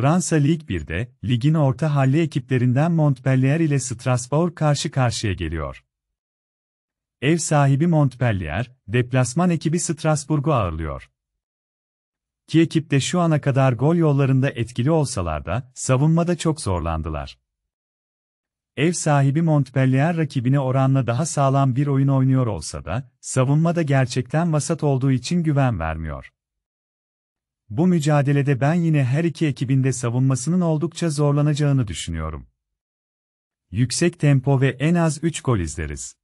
Fransa Lig 1'de, ligin orta halli ekiplerinden Montpellier ile Strasbourg karşı karşıya geliyor. Ev sahibi Montpellier, deplasman ekibi Strasbourg'u ağırlıyor. Ki ekipte şu ana kadar gol yollarında etkili olsalar da, savunmada çok zorlandılar. Ev sahibi Montpellier rakibine oranla daha sağlam bir oyun oynuyor olsa da, savunmada gerçekten vasat olduğu için güven vermiyor. Bu mücadelede ben yine her iki ekibinde savunmasının oldukça zorlanacağını düşünüyorum. Yüksek tempo ve en az 3 gol izleriz.